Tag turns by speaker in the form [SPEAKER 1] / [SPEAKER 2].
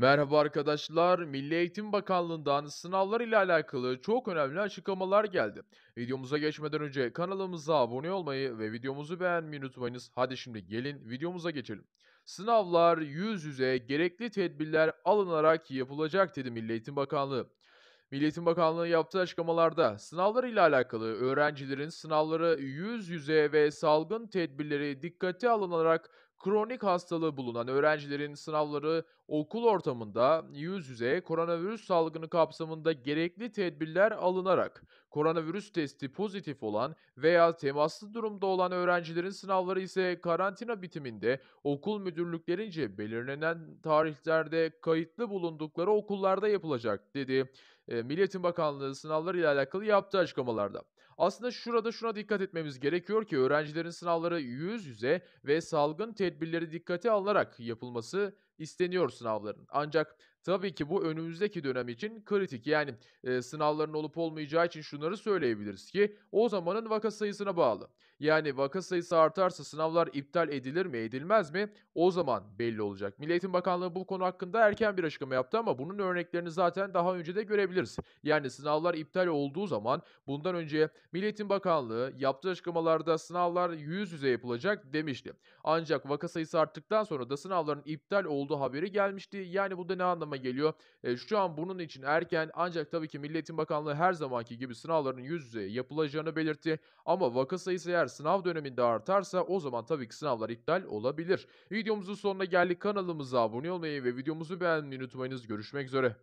[SPEAKER 1] Merhaba arkadaşlar. Milli Eğitim Bakanlığı'ndan sınavlar ile alakalı çok önemli açıklamalar geldi. Videomuza geçmeden önce kanalımıza abone olmayı ve videomuzu beğenmeyi unutmayınız. Hadi şimdi gelin videomuza geçelim. Sınavlar yüz yüze gerekli tedbirler alınarak yapılacak dedi Milli Eğitim Bakanlığı. Milli Eğitim Bakanlığı yaptığı açıklamalarda sınavlar ile alakalı öğrencilerin sınavları yüz yüze ve salgın tedbirleri dikkate alınarak kronik hastalığı bulunan öğrencilerin sınavları okul ortamında yüz yüze koronavirüs salgını kapsamında gerekli tedbirler alınarak koronavirüs testi pozitif olan veya temaslı durumda olan öğrencilerin sınavları ise karantina bitiminde okul müdürlüklerince belirlenen tarihlerde kayıtlı bulundukları okullarda yapılacak dedi. Milliyetin Bakanlığı sınavları ile alakalı yaptığı açıklamalarda. Aslında şurada şuna dikkat etmemiz gerekiyor ki öğrencilerin sınavları yüz yüze ve salgın tedbirleri dikkate alınarak yapılması isteniyor sınavların. Ancak tabii ki bu önümüzdeki dönem için kritik. Yani e, sınavların olup olmayacağı için şunları söyleyebiliriz ki o zamanın vaka sayısına bağlı. Yani vaka sayısı artarsa sınavlar iptal edilir mi edilmez mi o zaman belli olacak. Milli Eğitim Bakanlığı bu konu hakkında erken bir açıklama yaptı ama bunun örneklerini zaten daha önce de görebiliriz. Yani sınavlar iptal olduğu zaman bundan önce Milli Eğitim Bakanlığı yaptığı açıklamalarda sınavlar yüz yüze yapılacak demişti. Ancak vaka sayısı arttıktan sonra da sınavların iptal olduğu olduğu haberi gelmişti. Yani bu da ne anlama geliyor? E, şu an bunun için erken ancak tabii ki Milliyetin Bakanlığı her zamanki gibi sınavların yüz yüze yapılacağını belirtti. Ama vaka sayısı eğer sınav döneminde artarsa o zaman tabii ki sınavlar iptal olabilir. Videomuzun sonuna geldik. Kanalımıza abone olmayı ve videomuzu
[SPEAKER 2] beğenmeyi unutmayınız. Görüşmek üzere.